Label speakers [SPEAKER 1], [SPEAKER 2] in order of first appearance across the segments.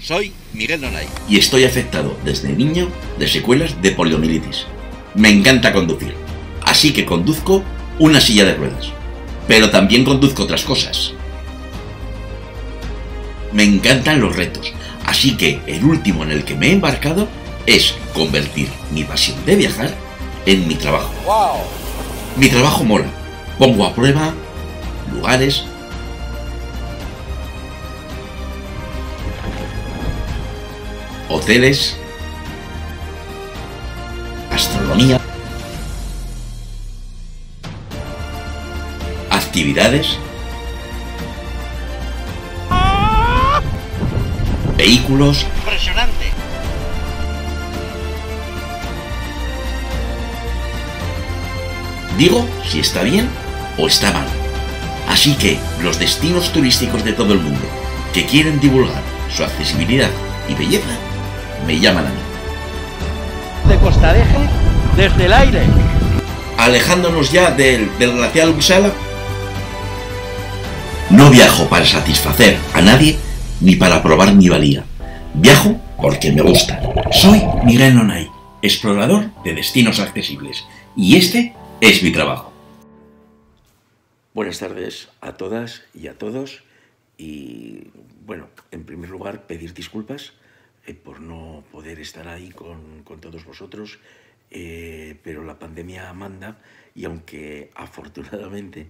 [SPEAKER 1] Soy Miguel Donay. Y estoy afectado desde niño de secuelas de poliomielitis. Me encanta conducir, así que conduzco una silla de ruedas. Pero también conduzco otras cosas. Me encantan los retos, así que el último en el que me he embarcado es convertir mi pasión de viajar en mi trabajo. Mi trabajo mola. Pongo a prueba lugares, hoteles, astronomía, actividades, vehículos. Impresionante. Digo si está bien o está mal. Así que los destinos turísticos de todo el mundo que quieren divulgar su accesibilidad y belleza me llaman a mí. De deje desde el aire. Alejándonos ya del, del glacial No viajo para satisfacer a nadie ni para probar mi valía. Viajo porque me gusta. Soy Miguel Nonay, explorador de destinos accesibles, y este es mi trabajo. Buenas tardes a todas y a todos, y bueno, en primer lugar pedir disculpas por no poder estar ahí con, todos vosotros, eh, pero la pandemia manda y aunque afortunadamente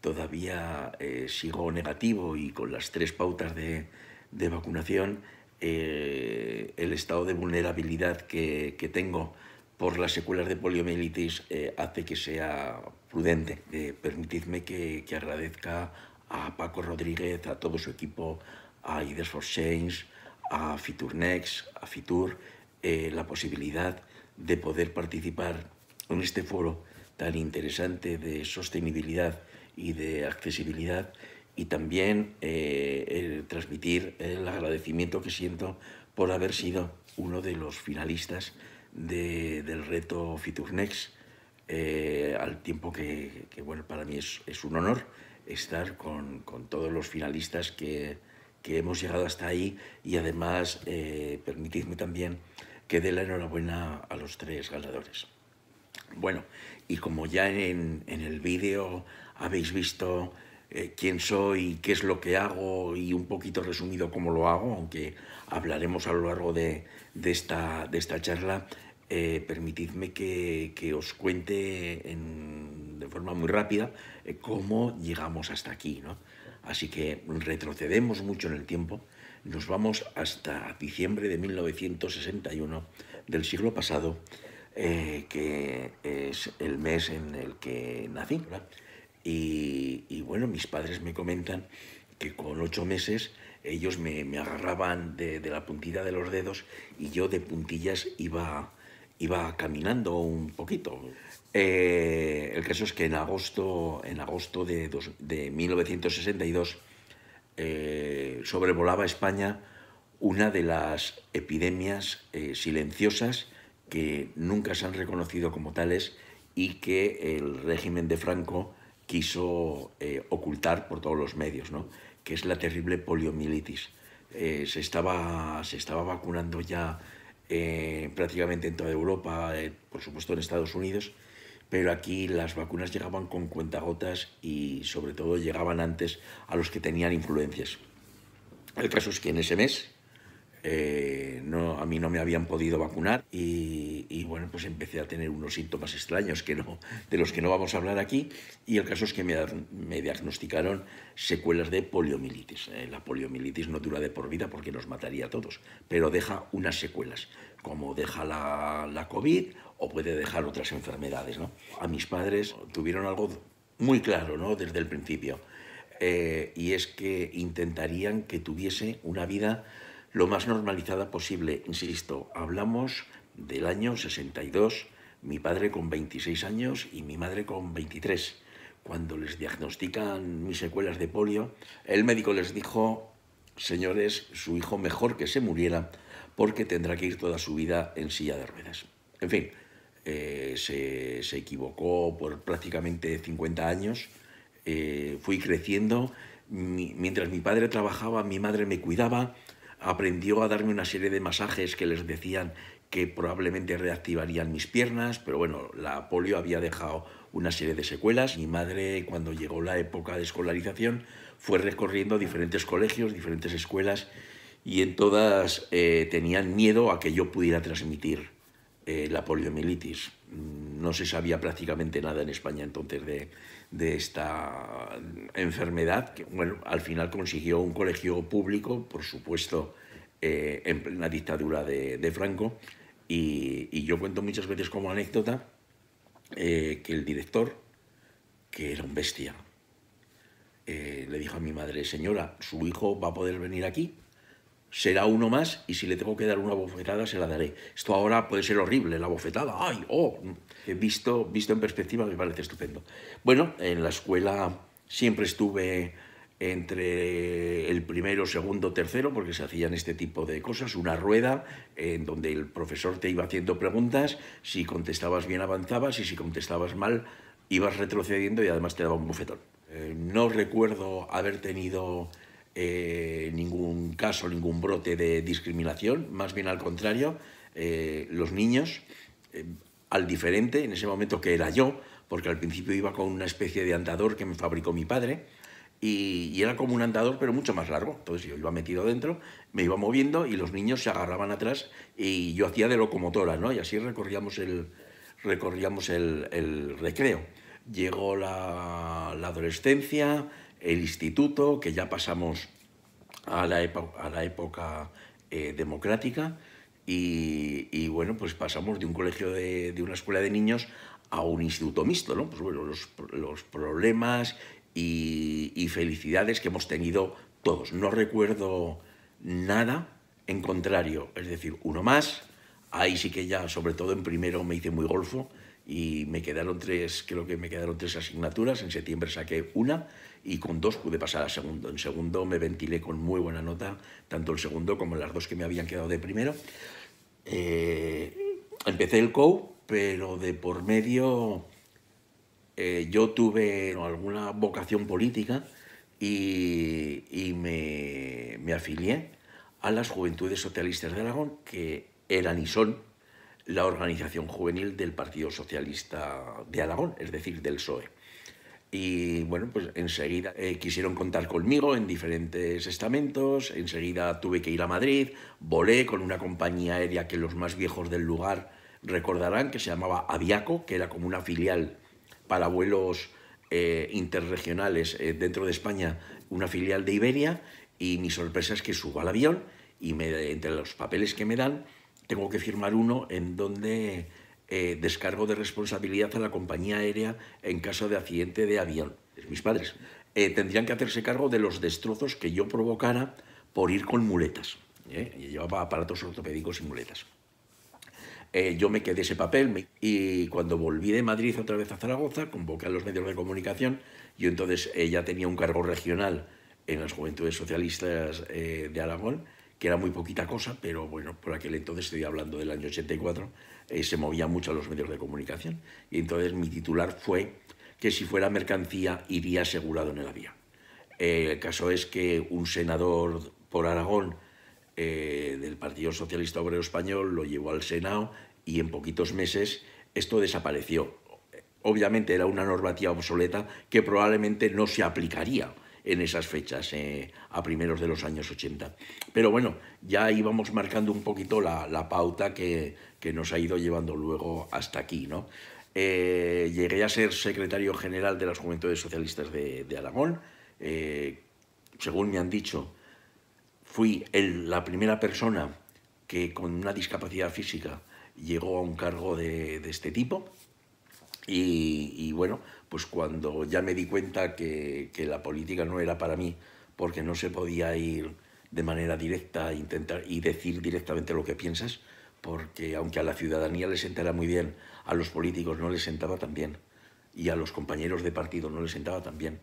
[SPEAKER 1] todavía eh, sigo negativo y con las tres pautas de, vacunación, eh, el estado de vulnerabilidad que, tengo por las secuelas de poliomielitis hace que sea prudente. permitidme que, que agradezca a Paco Rodríguez, a todo su equipo, a Ides for Change, a Fiturnex, a Fitur, eh, la posibilidad de poder participar en este foro tan interesante de sostenibilidad y de accesibilidad y también eh, transmitir el agradecimiento que siento por haber sido uno de los finalistas del reto Fiturnex, eh, al tiempo que, bueno, para mí es, un honor estar con, con todos los finalistas que, que hemos llegado hasta ahí y además eh, permitidme también que dé la enhorabuena a los tres ganadores. Bueno, y como ya en, el vídeo habéis visto eh, quién soy, qué es lo que hago y un poquito resumido cómo lo hago, aunque hablaremos a lo largo de, de, esta, de esta, charla, eh, permitidme que, que, os cuente de forma muy rápida cómo llegamos hasta aquí. ¿no? Así que retrocedemos mucho en el tiempo, nos vamos hasta diciembre de 1961 del siglo pasado, eh, que es el mes en el que nací. Y, bueno, mis padres me comentan que con ocho meses ellos me, agarraban de, de, la puntilla de los dedos y yo de puntillas iba iba caminando un poquito. Eh, el caso es que en agosto, en agosto de, 1962 eh, sobrevolaba España una de las epidemias eh, silenciosas que nunca se han reconocido como tales y que el régimen de Franco quiso ocultar por todos los medios, ¿no? que es la terrible poliomielitis. se, estaba, se estaba vacunando ya eh, prácticamente en toda Europa, eh, por supuesto en Estados Unidos, pero aquí las vacunas llegaban con cuentagotas y sobre todo llegaban antes a los que tenían influencias. El caso es que en ese mes, eh, no, a mí no me habían podido vacunar y, bueno, pues empecé a tener unos síntomas extraños que no, de los que no vamos a hablar aquí y el caso es que me, diagnosticaron secuelas de poliomielitis. Eh, la poliomielitis no dura de por vida porque nos mataría a todos, pero deja unas secuelas, como deja la, COVID o puede dejar otras enfermedades. ¿no? A mis padres tuvieron algo muy claro ¿no? desde el principio eh, y es que intentarían que tuviese una vida lo más normalizada posible. Insisto, hablamos del año 62, mi padre con 26 años y mi madre con 23. Cuando les diagnostican mis secuelas de polio, el médico les dijo, señores, su hijo mejor que se muriera porque tendrá que ir toda su vida en silla de ruedas. En fin, eh, se, equivocó por prácticamente 50 años, eh, fui creciendo, mientras mi padre trabajaba, mi madre me cuidaba, aprendió a darme una serie de masajes que les decían que probablemente reactivarían mis piernas, pero bueno, la polio había dejado una serie de secuelas. Mi madre, cuando llegó la época de escolarización, fue recorriendo diferentes colegios, diferentes escuelas, y en todas eh, tenían miedo a que yo pudiera transmitir eh, la poliomielitis. Mm, no se sabía prácticamente nada en España entonces de, de esta enfermedad, que bueno, al final consiguió un colegio público, por supuesto, eh, en plena dictadura de, Franco, y, yo cuento muchas veces como anécdota eh, que el director, que era un bestia, eh, le dijo a mi madre, señora, ¿su hijo va a poder venir aquí? será uno más y si le tengo que dar una bofetada se la daré. Esto ahora puede ser horrible, la bofetada, ¡ay! ¡Oh! Visto, visto en perspectiva me parece estupendo. Bueno, en la escuela siempre estuve entre el primero, segundo, tercero, porque se hacían este tipo de cosas, una rueda en donde el profesor te iba haciendo preguntas, si contestabas bien avanzabas y si contestabas mal ibas retrocediendo y además te daba un bofetón. Eh, no recuerdo haber tenido eh, ningún caso, ningún brote de discriminación, más bien al contrario, eh, los niños, eh, al diferente, en ese momento que era yo, porque al principio iba con una especie de andador que me fabricó mi padre, y, era como un andador, pero mucho más largo. Entonces yo iba metido dentro, me iba moviendo y los niños se agarraban atrás y yo hacía de locomotora, ¿no? Y así recorríamos el, recorríamos el, recreo. Llegó la adolescencia, el instituto, que ya pasamos a la, época eh, democrática y, bueno, pues pasamos de un colegio, de, una escuela de niños a un instituto mixto, ¿no? Pues bueno, los, problemas y, felicidades que hemos tenido todos. No recuerdo nada en contrario, es decir, uno más, ahí sí que ya, sobre todo en primero, me hice muy golfo, y me quedaron tres, creo que me quedaron tres asignaturas, en septiembre saqué una y con dos pude pasar a segundo. En segundo me ventilé con muy buena nota, tanto el segundo como las dos que me habían quedado de primero. Eh, empecé el COU, pero de por medio eh, yo tuve alguna vocación política y, y me, me afilié a las Juventudes Socialistas de Aragón, que eran y son la organización juvenil del Partido Socialista de Aragón, es decir, del PSOE. Y bueno, pues enseguida eh, quisieron contar conmigo en diferentes estamentos, enseguida tuve que ir a Madrid, volé con una compañía aérea que los más viejos del lugar recordarán, que se llamaba Aviaco, que era como una filial para vuelos eh, interregionales eh, dentro de España, una filial de Iberia, y mi sorpresa es que subo al avión y me, entre los papeles que me dan tengo que firmar uno en donde eh, descargo de responsabilidad a la compañía aérea en caso de accidente de avión. Mis padres eh, tendrían que hacerse cargo de los destrozos que yo provocara por ir con muletas. ¿eh? Y llevaba aparatos ortopédicos y muletas. yo me quedé ese papel y cuando volví de Madrid otra vez a Zaragoza, convoqué a los medios de comunicación. Yo entonces eh, ya tenía un cargo regional en las Juventudes Socialistas de Aragón que era muy poquita cosa, pero bueno, por aquel entonces, estoy hablando del año 84, eh, se movía mucho a los medios de comunicación. Y entonces mi titular fue que si fuera mercancía iría asegurado en el avión. Eh, el caso es que un senador por Aragón eh, del Partido Socialista Obrero Español lo llevó al Senado y en poquitos meses esto desapareció. Obviamente era una normativa obsoleta que probablemente no se aplicaría en esas fechas, eh, a primeros de los años 80. Pero bueno, ya íbamos marcando un poquito la, pauta que, nos ha ido llevando luego hasta aquí, ¿no? Eh, llegué a ser secretario general de las Juventudes Socialistas de, Aragón. Eh, según me han dicho, fui la primera persona que con una discapacidad física llegó a un cargo de este tipo. Y, bueno, pues cuando ya me di cuenta que, que, la política no era para mí, porque no se podía ir de manera directa intentar, y decir directamente lo que piensas, porque aunque a la ciudadanía le sentara muy bien, a los políticos no les sentaba tan bien, y a los compañeros de partido no les sentaba tan bien,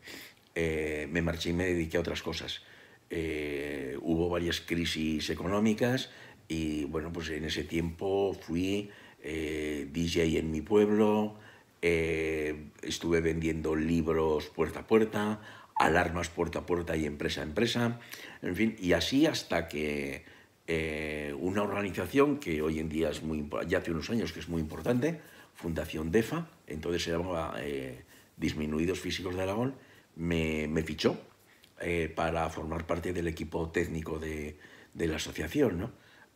[SPEAKER 1] eh, me marché y me dediqué a otras cosas. Eh, hubo varias crisis económicas y bueno, pues en ese tiempo fui eh, DJ en mi pueblo, eh, estuve vendiendo libros puerta a puerta, alarmas puerta a puerta y empresa a empresa, en fin, y así hasta que eh, una organización que hoy en día es muy ya hace unos años que es muy importante, Fundación DEFA, entonces se llamaba eh, Disminuidos Físicos de Aragón, me, fichó para formar parte del equipo técnico de, de la asociación, ¿no?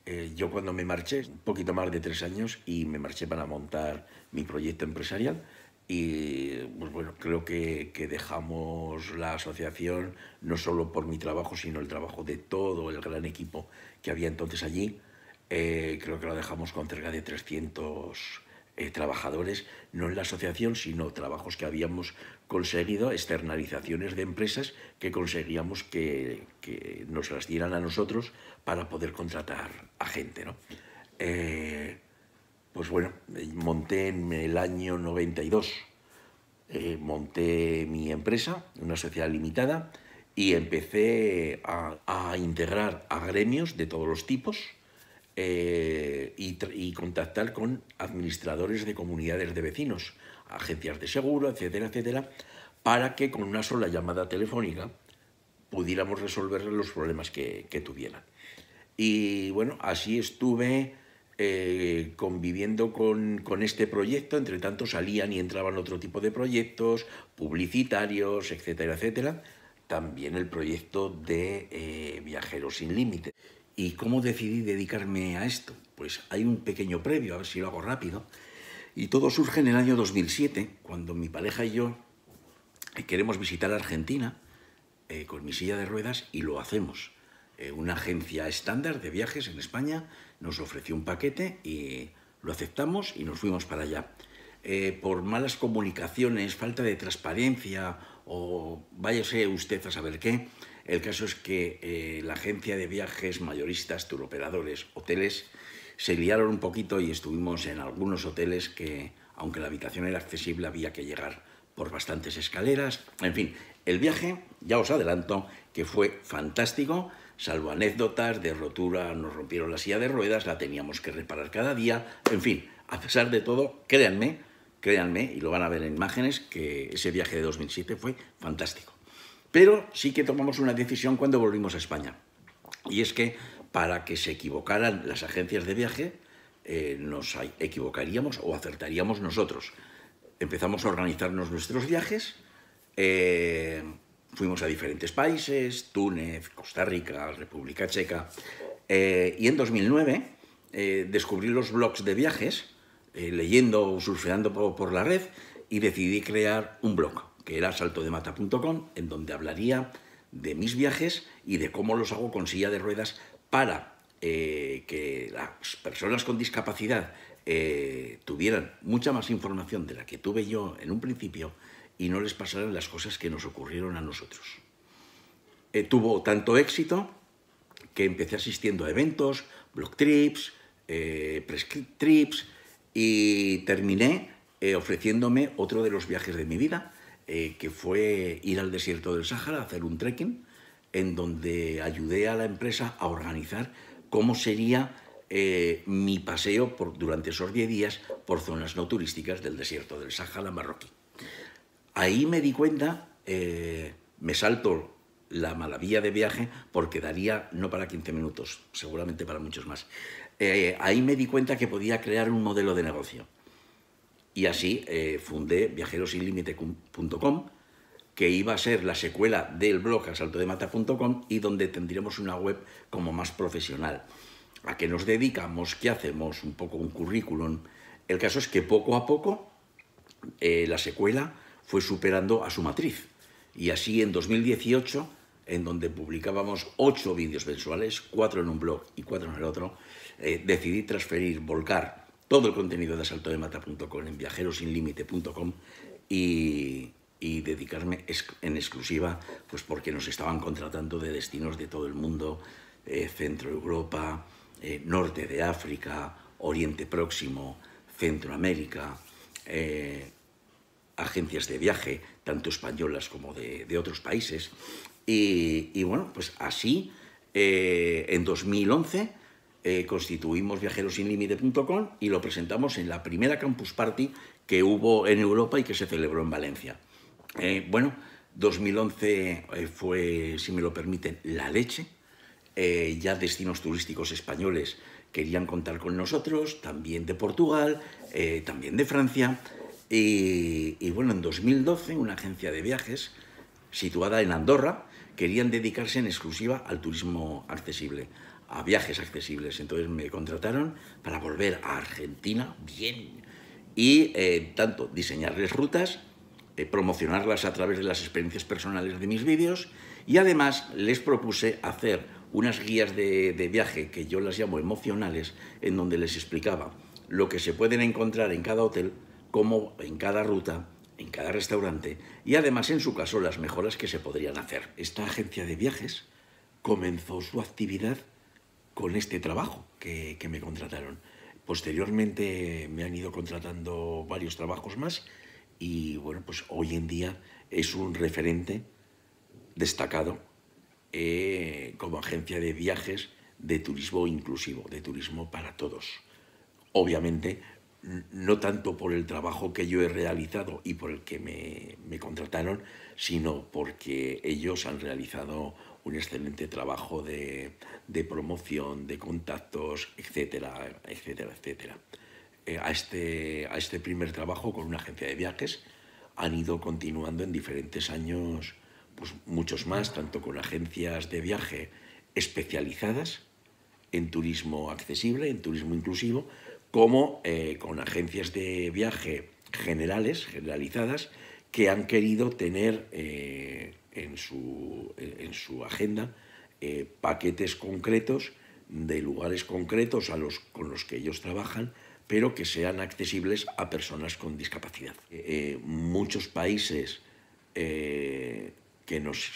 [SPEAKER 1] Eh, yo cuando me marché, un poquito más de tres años, y me marché para montar mi proyecto empresarial, y pues bueno, creo que, dejamos la asociación no solo por mi trabajo, sino el trabajo de todo el gran equipo que había entonces allí. Eh, creo que lo dejamos con cerca de 300 eh, trabajadores, no en la asociación, sino trabajos que habíamos conseguido externalizaciones de empresas que conseguíamos que, nos las dieran a nosotros para poder contratar a gente. Eh, pues bueno, monté en el año 92, eh, monté mi empresa, una sociedad limitada, y empecé a, integrar a gremios de todos los tipos, eh, y, contactar con administradores de comunidades de vecinos, agencias de seguro, etcétera, etcétera, para que con una sola llamada telefónica pudiéramos resolver los problemas que, tuvieran. Y bueno, así estuve eh, conviviendo con, este proyecto, entre tanto salían y entraban otro tipo de proyectos, publicitarios, etcétera, etcétera. También el proyecto de eh, Viajeros sin Límite. ¿Y cómo decidí dedicarme a esto? Pues hay un pequeño previo, a ver si lo hago rápido. Y todo surge en el año 2007, cuando mi pareja y yo eh, queremos visitar Argentina eh, con mi silla de ruedas y lo hacemos. Eh, una agencia estándar de viajes en España nos ofreció un paquete y lo aceptamos y nos fuimos para allá. por malas comunicaciones, falta de transparencia o váyase usted a saber qué, el caso es que la agencia de viajes mayoristas, turoperadores, hoteles, se liaron un poquito y estuvimos en algunos hoteles que, aunque la habitación era accesible, había que llegar por bastantes escaleras. En fin, el viaje, ya os adelanto, que fue fantástico, salvo anécdotas de rotura, nos rompieron la silla de ruedas, la teníamos que reparar cada día, en fin, a pesar de todo, créanme, créanme, y lo van a ver en imágenes, que ese viaje de 2007 fue fantástico. Pero sí que tomamos una decisión cuando volvimos a España, y es que para que se equivocaran las agencias de viaje, eh, nos equivocaríamos o acertaríamos nosotros. Empezamos a organizarnos nuestros viajes, eh, fuimos a diferentes países, Túnez, Costa Rica, República Checa, eh, y en 2009 descubrí los blogs de viajes, leyendo o surfeando por la red, y decidí crear un blog, que era saltodemata.com, en donde hablaría de mis viajes y de cómo los hago con silla de ruedas para eh, que las personas con discapacidad eh, tuvieran mucha más información de la que tuve yo en un principio y no les pasaran las cosas que nos ocurrieron a nosotros. Eh, tuvo tanto éxito que empecé asistiendo a eventos, blog trips, prescript trips y terminé ofreciéndome otro de los viajes de mi vida, que fue ir al desierto del Sahara a hacer un trekking en donde ayudé a la empresa a organizar cómo sería eh, mi paseo durante esos 10 días por zonas no turísticas del desierto del Sahara marroquí. Ahí me di cuenta, eh, me salto la malavía de viaje porque daría no para 15 minutos, seguramente para muchos más. Eh, ahí me di cuenta que podía crear un modelo de negocio. Y así fundé viajerosinlimite.com que iba a ser la secuela del blog asaltodemata.com y donde tendríamos una web como más profesional. ¿A qué nos dedicamos? ¿Qué hacemos? Un poco un currículum. El caso es que poco a poco eh, la secuela fue superando a su matriz. Y así en 2018, en donde publicábamos ocho vídeos mensuales, cuatro en un blog y cuatro en el otro, eh, decidí transferir, volcar todo el contenido de asaltodemata.com en viajerosinlimite.com y y dedicarme en exclusiva, pues porque nos estaban contratando de destinos de todo el mundo, eh, Centro Europa, eh, Norte de África, Oriente Próximo, Centroamérica, eh, agencias de viaje, tanto españolas como de, otros países. Y, y, bueno, pues así, eh, en 2011 constituimos viajerosinlimite.com y lo presentamos en la primera campus party que hubo en Europa y que se celebró en Valencia. Eh, bueno, 2011 eh, fue, si me lo permiten, la leche. Eh, ya destinos turísticos españoles querían contar con nosotros, también de Portugal, también de Francia. Y, bueno, en 2012 una agencia de viajes situada en Andorra querían dedicarse en exclusiva al turismo accesible, a viajes accesibles. Entonces me contrataron para volver a Argentina bien y tanto diseñarles rutas eh, promocionarlas a través de las experiencias personales de mis vídeos y además les propuse hacer unas guías de, viaje que yo las llamo emocionales, en donde les explicaba lo que se pueden encontrar en cada hotel, como en cada ruta, en cada restaurante y además en su caso las mejoras que se podrían hacer. Esta agencia de viajes comenzó su actividad con este trabajo que, que me contrataron. Posteriormente me han ido contratando varios trabajos más y bueno, pues hoy en día es un referente destacado eh, como agencia de viajes de turismo inclusivo, de turismo para todos. Obviamente, no tanto por el trabajo que yo he realizado y por el que me, contrataron, sino porque ellos han realizado un excelente trabajo de, de promoción, de contactos, etcétera, etcétera, etcétera. Eh, a, este, a este primer trabajo con una agencia de viajes. Han ido continuando en diferentes años, pues muchos más, tanto con agencias de viaje especializadas en turismo accesible, en turismo inclusivo, como eh, con agencias de viaje generales, generalizadas, que han querido tener eh, en, su, agenda paquetes concretos de lugares concretos a los, con los que ellos trabajan pero que sean accesibles a personas con discapacidad. Eh, eh, muchos países eh, que, nos,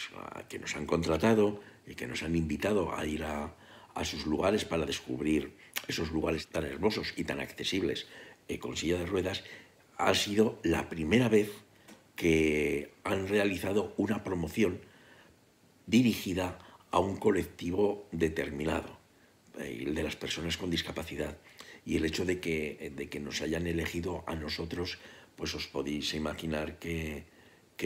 [SPEAKER 1] han contratado y que nos han invitado a ir a, sus lugares para descubrir esos lugares tan hermosos y tan accesibles con silla de ruedas, ha sido la primera vez que han realizado una promoción dirigida a un colectivo determinado, el de las personas con discapacidad y el hecho de que, eh, de que nos hayan elegido a nosotros, pues os podéis imaginar que,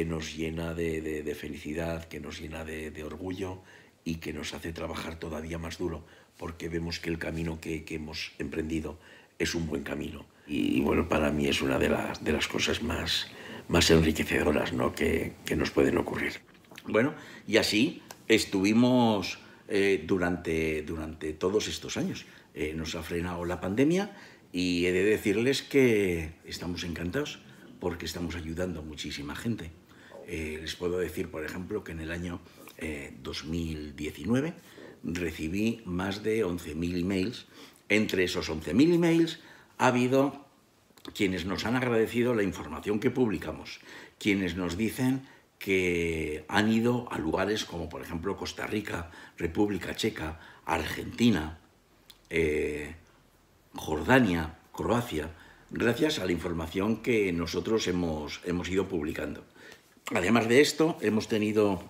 [SPEAKER 1] nos llena de, felicidad, que nos llena de, orgullo y que nos hace trabajar todavía más duro, porque vemos que el camino que, hemos emprendido es un buen camino. Y, bueno, para mí es una de las, de las cosas más, más enriquecedoras ¿no? que, que nos pueden ocurrir. Bueno, y así estuvimos eh, durante, durante todos estos años. Eh, nos ha frenado la pandemia y he de decirles que estamos encantados porque estamos ayudando a muchísima gente. Eh, les puedo decir, por ejemplo, que en el año 2019 recibí más de 11.000 emails. Entre esos 11.000 emails ha habido quienes nos han agradecido la información que publicamos, quienes nos dicen que han ido a lugares como por ejemplo Costa Rica, República Checa, Argentina, eh, Jordania, Croacia, gracias a la información que nosotros hemos, ido publicando. Además de esto, hemos tenido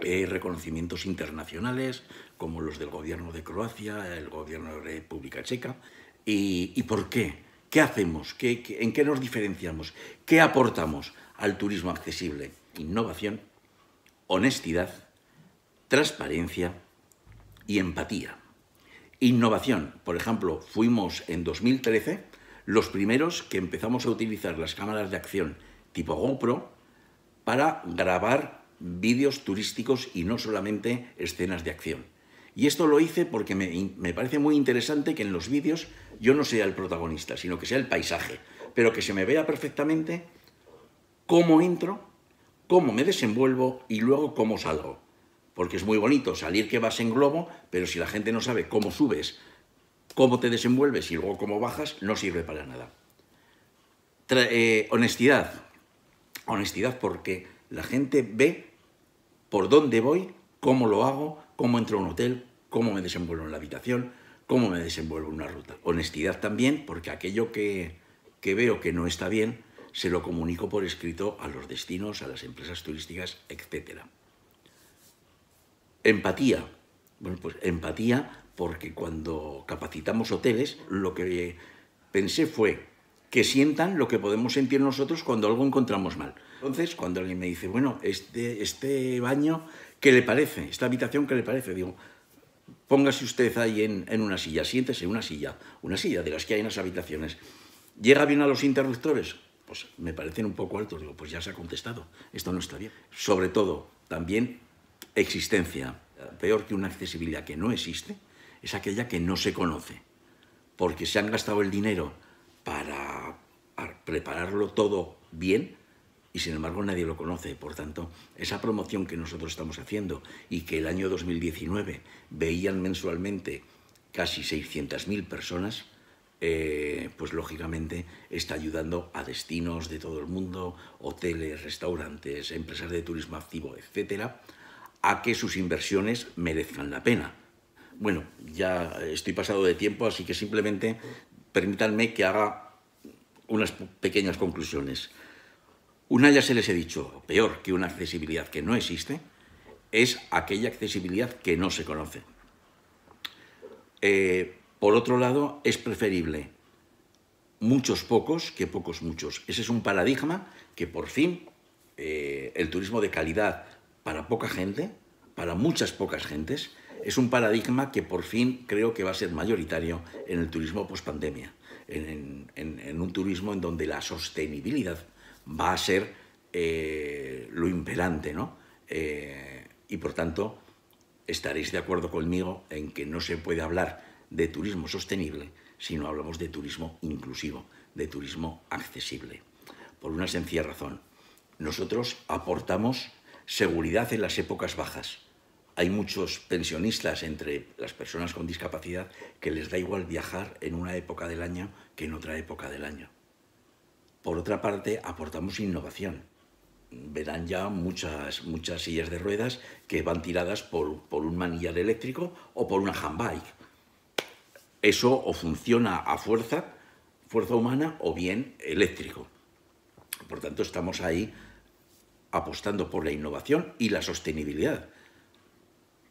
[SPEAKER 1] eh, reconocimientos internacionales, como los del gobierno de Croacia, el gobierno de República Checa. ¿Y, por qué? ¿Qué hacemos? en qué nos diferenciamos? ¿Qué aportamos al turismo accesible? innovación, honestidad, transparencia y empatía. Innovación, por ejemplo, fuimos en 2013 los primeros que empezamos a utilizar las cámaras de acción tipo GoPro para grabar vídeos turísticos y no solamente escenas de acción. Y esto lo hice porque me, parece muy interesante que en los vídeos yo no sea el protagonista, sino que sea el paisaje, pero que se me vea perfectamente cómo entro cómo me desenvuelvo y luego cómo salgo. Porque es muy bonito salir que vas en globo, pero si la gente no sabe cómo subes, cómo te desenvuelves y luego cómo bajas, no sirve para nada. Eh, honestidad. Honestidad porque la gente ve por dónde voy, cómo lo hago, cómo entro a un hotel, cómo me desenvuelvo en la habitación, cómo me desenvuelvo en una ruta. Honestidad también porque aquello que veo que no está bien, se lo comunico por escrito a los destinos, a las empresas turísticas, etc. Empatía. Bueno, pues empatía porque cuando capacitamos hoteles, lo que pensé fue que sientan lo que podemos sentir nosotros cuando algo encontramos mal. Entonces, cuando alguien me dice, bueno, este, este baño, ¿qué le parece? ¿Esta habitación, qué le parece? Digo, póngase usted ahí en, en, una silla, siéntese en una silla, una silla de las que hay en las habitaciones. ¿Llega bien a los interruptores? pues me parecen un poco altos. Digo, pues ya se ha contestado, esto no está bien. Sobre todo, también existencia. Eh, peor que una accesibilidad que no existe es aquella que no se conoce, porque se han gastado el dinero para prepararlo todo bien y sin embargo nadie lo conoce. Por tanto, esa promoción que nosotros estamos haciendo y que el año 2019 veían mensualmente casi 600.000 personas, eh, pues lógicamente está ayudando a destinos de todo el mundo, hoteles, restaurantes, empresas de turismo activo, etcétera, a que sus inversiones merezcan la pena. Bueno, ya estoy pasado de tiempo, así que simplemente permítanme que haga unas pequeñas conclusiones. Una ya se les he dicho, peor que una accesibilidad que no existe, es aquella accesibilidad que no se conoce. Eh, por otro lado, es preferible muchos pocos que pocos muchos. Ese es un paradigma que por fin eh, el turismo de calidad para poca gente, para muchas pocas gentes, es un paradigma que por fin creo que va a ser mayoritario en el turismo pospandemia, en, en, un turismo en donde la sostenibilidad va a ser eh, lo imperante, ¿no? Eh, y por tanto, estaréis de acuerdo conmigo en que no se puede hablar de turismo sostenible, sino hablamos de turismo inclusivo, de turismo accesible. Por una sencilla razón, nosotros aportamos seguridad en las épocas bajas. Hay muchos pensionistas entre las personas con discapacidad que les da igual viajar en una época del año que en otra época del año. Por otra parte, aportamos innovación. Verán ya muchas, muchas sillas de ruedas que van tiradas por, por un manillar eléctrico o por una handbike eso o funciona a fuerza, fuerza humana, o bien eléctrico. Por tanto, estamos ahí apostando por la innovación y la sostenibilidad.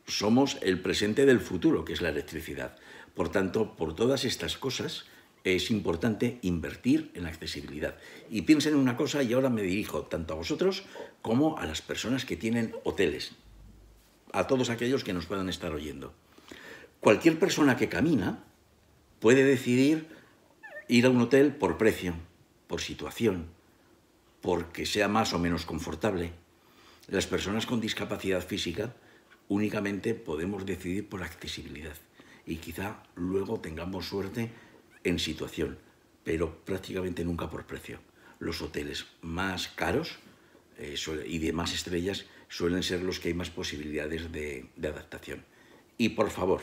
[SPEAKER 1] Somos el presente del futuro, que es la electricidad. Por tanto, por todas estas cosas es importante invertir en accesibilidad. Y piensen en una cosa, y ahora me dirijo tanto a vosotros como a las personas que tienen hoteles, a todos aquellos que nos puedan estar oyendo. Cualquier persona que camina puede decidir ir a un hotel por precio, por situación, porque sea más o menos confortable. Las personas con discapacidad física únicamente podemos decidir por accesibilidad y quizá luego tengamos suerte en situación, pero prácticamente nunca por precio. Los hoteles más caros eh, y de más estrellas suelen ser los que hay más posibilidades de adaptación. Y por favor,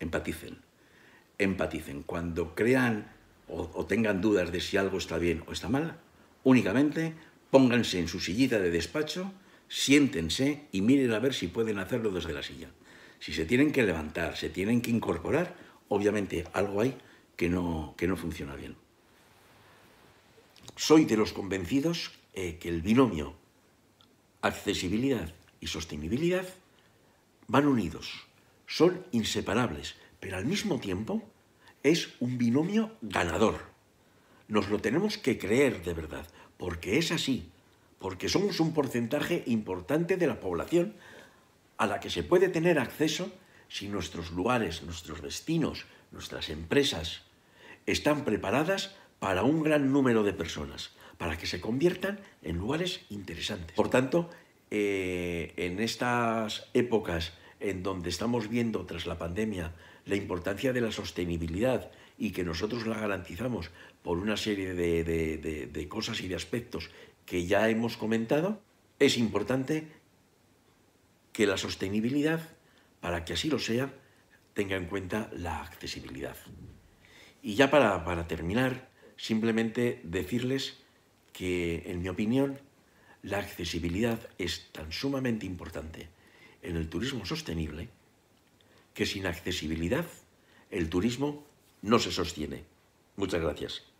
[SPEAKER 1] empaticen empaticen, cuando crean o, tengan dudas de si algo está bien o está mal, únicamente pónganse en su sillita de despacho, siéntense y miren a ver si pueden hacerlo desde la silla. Si se tienen que levantar, se tienen que incorporar, obviamente algo hay que no, que no funciona bien. Soy de los convencidos eh, que el binomio accesibilidad y sostenibilidad van unidos, son inseparables pero al mismo tiempo es un binomio ganador. Nos lo tenemos que creer de verdad, porque es así, porque somos un porcentaje importante de la población a la que se puede tener acceso si nuestros lugares, nuestros destinos, nuestras empresas están preparadas para un gran número de personas, para que se conviertan en lugares interesantes. Por tanto, eh, en estas épocas en donde estamos viendo tras la pandemia la importancia de la sostenibilidad y que nosotros la garantizamos por una serie de, cosas y de aspectos que ya hemos comentado, es importante que la sostenibilidad, para que así lo sea, tenga en cuenta la accesibilidad. Y ya para terminar, simplemente decirles que, en mi opinión, la accesibilidad es tan sumamente importante en el turismo sostenible que sin accesibilidad el turismo no se sostiene. Muchas gracias.